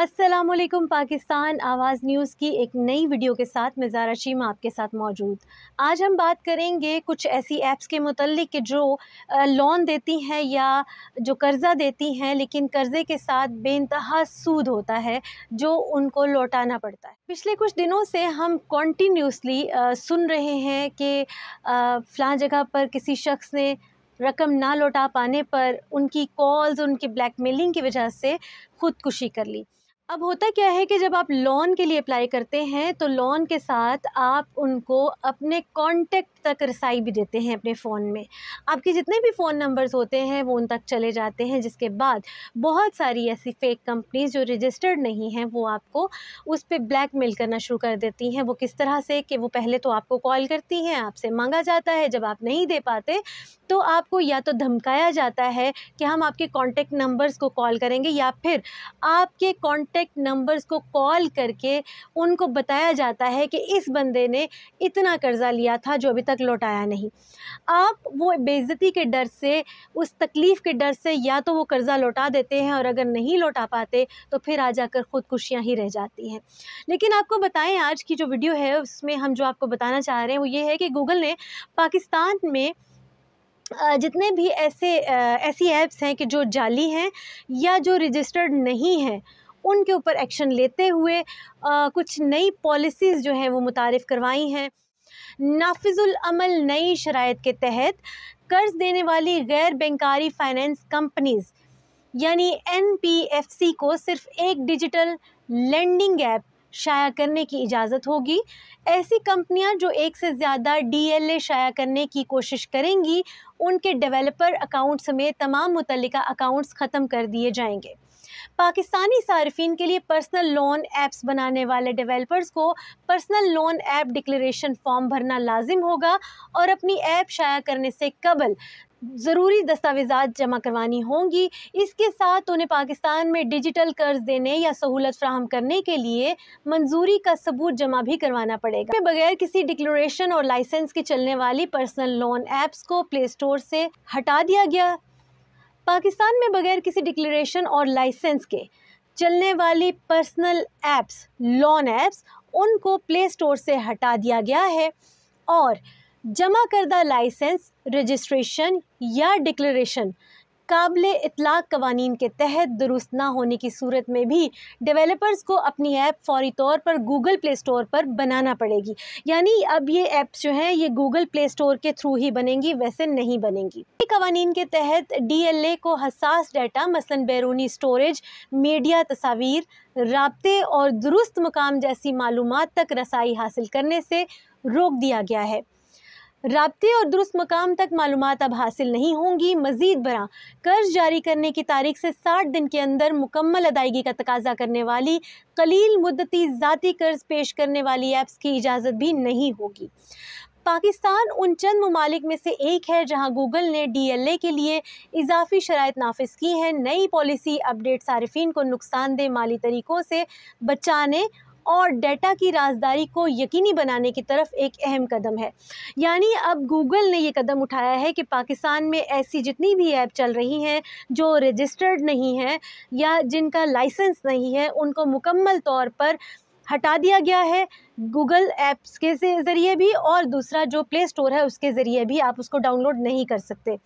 असलम पाकिस्तान आवाज़ न्यूज़ की एक नई वीडियो के साथ मैं ज़ारा शीमा आपके साथ मौजूद आज हम बात करेंगे कुछ ऐसी ऐप्स के मतलब कि जो लोन देती हैं या जो कर्ज़ा देती हैं लेकिन कर्ज़े के साथ बेानतहा सूद होता है जो उनको लौटाना पड़ता है पिछले कुछ दिनों से हम कॉन्टीन्यूसली सुन रहे हैं कि फ़लाँ जगह पर किसी शख्स ने रकम ना लौटा पाने पर उनकी कॉल्स उनकी ब्लैकमेलिंग की वजह से ख़ुदकुशी कर ली अब होता क्या है कि जब आप लोन के लिए अप्लाई करते हैं तो लोन के साथ आप उनको अपने कॉन्टेक्ट तक रसाई भी देते हैं अपने फ़ोन में आपके जितने भी फ़ोन नंबर्स होते हैं वो उन तक चले जाते हैं जिसके बाद बहुत सारी ऐसी फेक कंपनीज़ जो रजिस्टर्ड नहीं हैं वो आपको उस पर ब्लैकमेल करना शुरू कर देती हैं वो किस तरह से कि वो पहले तो आपको कॉल करती हैं आपसे मांगा जाता है जब आप नहीं दे पाते तो आपको या तो धमकाया जाता है कि हम आपके कॉन्टेक्ट नंबर्स को कॉल करेंगे या फिर आपके कॉन्टेक्ट कॉन्टैक्ट नंबर्स को कॉल करके उनको बताया जाता है कि इस बंदे ने इतना कर्ज़ा लिया था जो अभी तक लौटाया नहीं आप वो बेजती के डर से उस तकलीफ़ के डर से या तो वो कर्ज़ा लौटा देते हैं और अगर नहीं लौटा पाते तो फिर आ जाकर ख़ुदकुशियाँ ही रह जाती हैं लेकिन आपको बताएं आज की जो वीडियो है उसमें हम जो आपको बताना चाह रहे हैं वो ये है कि गूगल ने पाकिस्तान में जितने भी ऐसे ऐसी ऐप्स हैं कि जो जाली हैं या जो रजिस्टर्ड नहीं हैं उनके ऊपर एक्शन लेते हुए आ, कुछ नई पॉलिसीज़ जो हैं वो मुतारफ़ करवाई हैं नाफिजुलमल नई शराइ के तहत कर्ज़ देने वाली गैर बैंकारी फाइनेंस कंपनीज़ यानी एन पी एफ सी को सिर्फ एक डिजिटल लैंडिंग ऐप शाया करने की इजाज़त होगी ऐसी कंपनियां जो एक से ज़्यादा डी एल ए शाया करने की कोशिश करेंगी उनके डेवलपर अकाउंट समेत तमाम मुतल अकाउंट्स ख़त्म कर दिए जाएंगे पाकिस्तानी सार्फिन के लिए पर्सनल लोन ऐप्स बनाने वाले डेवलपर्स को personal loan app declaration form भरना लाजिम होगा और अपनी ऐप शाया करने से कबल ज़रूरी दस्तावेजा जमा करवानी होंगी इसके साथ उन्हें पाकिस्तान में डिजिटल कर्ज देने या सहूलत फ्राहम करने के लिए मंजूरी का सबूत जमा भी करवाना पड़ेगा बगैर किसी डिक्लोरेशन और लाइसेंस के चलने वाली पर्सनल लोन ऐप्स को प्ले स्टोर से हटा दिया गया पाकिस्तान में बगैर किसी डिक्लेरेशन और लाइसेंस के चलने वाली पर्सनल ऐप्स लोन ऐप्स उनको प्ले स्टोर से हटा दिया गया है और जमा करदा लाइसेंस रजिस्ट्रेशन या डिक्लेरेशन काबिल इतलाक़ कवानीन के तहत दुरुस्त ना होने की सूरत में भी डेवलपर्स को अपनी ऐप फौरी तौर पर गूगल प्ले स्टोर पर बनाना पड़ेगी यानी अब ये ऐप्स जो हैं ये गूगल प्ले स्टोर के थ्रू ही बनेंगी वैसे नहीं बनेंगी कवानीन के तहत डी को हसास डाटा मसलन बैरूनी स्टोरेज मीडिया तस्वीर रबते और दुरुस्त मुकाम जैसी मालूम तक रसाई हासिल करने से रोक दिया गया है रबते और दुरुस्त मकाम तक मालूम अब हासिल नहीं होंगी मजीद बरा कर्ज जारी करने की तारीख से साठ दिन के अंदर मुकम्मल अदायगी का तकाजा करने वाली कलील मुद्दती ज़ाती कर्ज पेश करने वाली ऐप्स की इजाज़त भी नहीं होगी पाकिस्तान उन चंद ममालिक में से एक है जहां गूगल ने डीएलए के लिए इजाफी शरात नाफिज की है नई पॉलिसी अपडेट सार्फिन को नुकसानदेह माली तरीक़ों से बचाने और डेटा की राजदारी को यकीनी बनाने की तरफ एक अहम कदम है यानी अब गूगल ने यह कदम उठाया है कि पाकिस्तान में ऐसी जितनी भी ऐप चल रही हैं जो रजिस्टर्ड नहीं हैं या जिनका लाइसेंस नहीं है उनको मुकम्मल तौर पर हटा दिया गया है गूगल ऐप्स के ज़रिए भी और दूसरा जो प्ले स्टोर है उसके ज़रिए भी आप उसको डाउनलोड नहीं कर सकते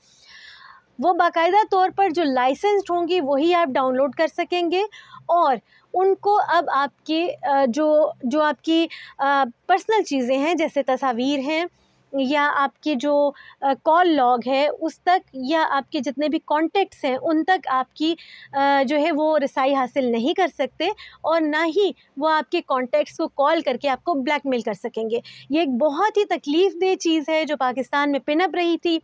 वो बाकायदा तौर पर जो लाइसेंस्ड होंगी वही आप डाउनलोड कर सकेंगे और उनको अब आपके जो जो आपकी पर्सनल चीज़ें हैं जैसे तस्वीर हैं या आपके जो कॉल लॉग है उस तक या आपके जितने भी कॉन्टेक्ट्स हैं उन तक आपकी जो है वो रसाई हासिल नहीं कर सकते और ना ही वो आपके कॉन्टेक्ट्स को कॉल करके आपको ब्लैकमेल कर सकेंगे ये एक बहुत ही तकलीफ़ दह चीज़ है जो पाकिस्तान में पिनप रही थी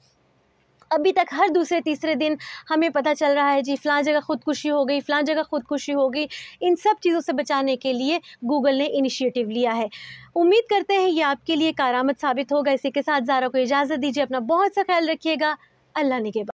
अभी तक हर दूसरे तीसरे दिन हमें पता चल रहा है जी फ़लाँ जगह खुदकुशी हो गई फ़लाँ जगह खुदकुशी हो गई इन सब चीज़ों से बचाने के लिए गूगल ने इनिशिएटिव लिया है उम्मीद करते हैं ये आपके लिए कारामद साबित होगा इसी के साथ ज़ारा को इजाज़त दीजिए अपना बहुत सा ख्याल रखिएगा अल्लाह ने